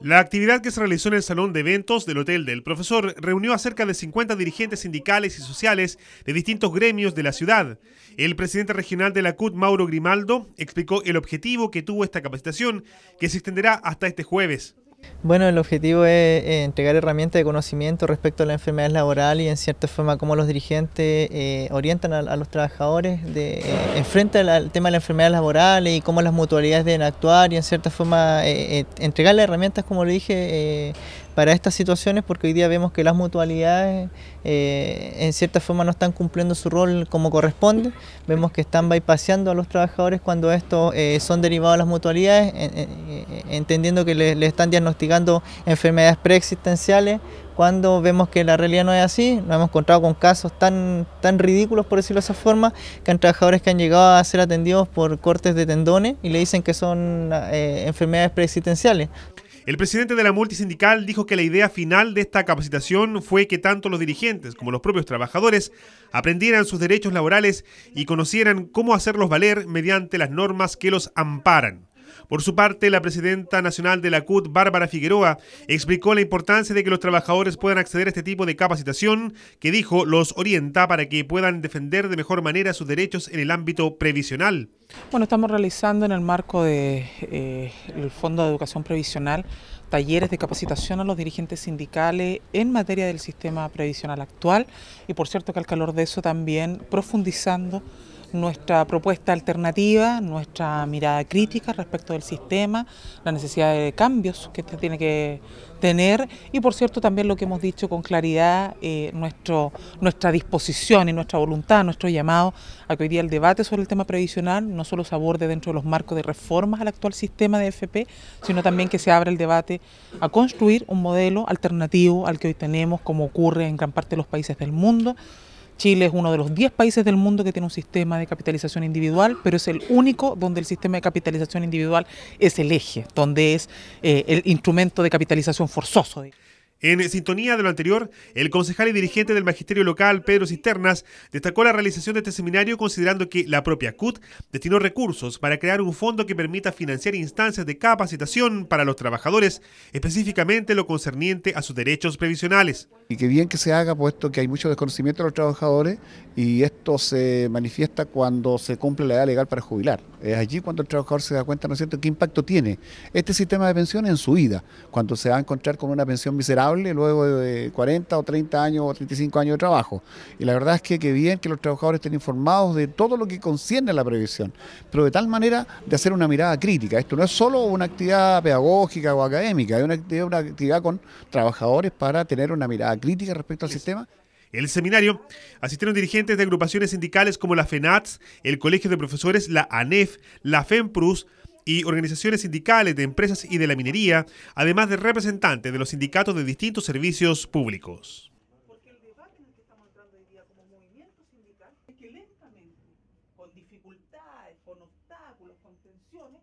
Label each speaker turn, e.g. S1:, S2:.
S1: La actividad que se realizó en el salón de eventos del Hotel del Profesor reunió a cerca de 50 dirigentes sindicales y sociales de distintos gremios de la ciudad. El presidente regional de la CUT, Mauro Grimaldo, explicó el objetivo que tuvo esta capacitación, que se extenderá hasta este jueves.
S2: Bueno, el objetivo es eh, entregar herramientas de conocimiento respecto a la enfermedad laboral y en cierta forma cómo los dirigentes eh, orientan a, los trabajadores de, eh, frente al, tema de la enfermedad laboral y cómo las mutualidades deben actuar y en cierta forma entregar las herramientas, como le dije, para estas situaciones porque hoy día vemos que las mutualidades eh, en cierta forma no están cumpliendo su rol como corresponde, vemos que están bypaseando a los trabajadores cuando estos eh, son derivados de las mutualidades, eh, entendiendo que le, están diagnosticando enfermedades preexistenciales cuando vemos que la realidad no es así, nos hemos encontrado con casos tan, tan ridículos, por decirlo de esa forma, que han trabajadores que han llegado a ser atendidos por cortes de tendones y le dicen que son enfermedades preexistenciales.
S1: El presidente de la multisindical dijo que la idea final de esta capacitación fue que tanto los dirigentes como los propios trabajadores aprendieran sus derechos laborales y conocieran cómo hacerlos valer mediante las normas que los amparan. Por su parte, la presidenta nacional de la CUT, Bárbara Figueroa, explicó la importancia de que los trabajadores puedan acceder a este tipo de capacitación que dijo los orienta para que puedan defender de mejor manera sus derechos en el ámbito previsional.
S3: Bueno, estamos realizando en el marco del de, eh, Fondo de Educación Previsional talleres de capacitación a los dirigentes sindicales en materia del sistema previsional actual y por cierto que al calor de eso también profundizando nuestra propuesta alternativa, nuestra mirada crítica respecto del sistema, la necesidad de cambios que este tiene que tener y por cierto también lo que hemos dicho con claridad, eh, nuestra disposición y nuestra voluntad, nuestro llamado a que hoy día el debate sobre el tema previsional no solo se aborde dentro de los marcos de reformas al actual sistema de FP, sino también que se abra el debate a construir un modelo alternativo al que hoy tenemos, como ocurre en gran parte de los países del mundo Chile es uno de los 10 países del mundo que tiene un sistema de capitalización individual, pero es el único donde el sistema de capitalización individual es el eje, donde es eh, el instrumento de capitalización forzoso.
S1: En sintonía de lo anterior, el concejal y dirigente del Magisterio Local, Pedro Cisternas, destacó la realización de este seminario considerando que la propia CUT destinó recursos para crear un fondo que permita financiar instancias de capacitación para los trabajadores, específicamente lo concerniente a sus derechos previsionales. Y que
S4: bien que se haga, puesto que hay mucho desconocimiento de los trabajadores y esto se manifiesta cuando se cumple la edad legal para jubilar. Es allí cuando el trabajador se da cuenta, ¿no es cierto?, qué impacto tiene este sistema de pensiones en su vida, cuando se va a encontrar con una pensión miserable luego de 40 o 30 años o 35 años de trabajo. Y la verdad es que, qué bien que los trabajadores estén informados de todo lo que concierne a la previsión, pero de tal manera de hacer una mirada crítica. Esto no es solo una actividad pedagógica o académica, es una, actividad, con trabajadores para tener una mirada crítica
S1: respecto al sistema. En el seminario asistieron dirigentes de agrupaciones sindicales como la FENATS, el Colegio de Profesores, la ANEF, la FEMPRUS, y organizaciones sindicales de empresas y de la minería, además de representantes de los sindicatos de distintos servicios públicos.
S3: Porque el debate en el que estamos entrando hoy día como movimiento sindical es que lentamente, con dificultades, con obstáculos, con tensiones,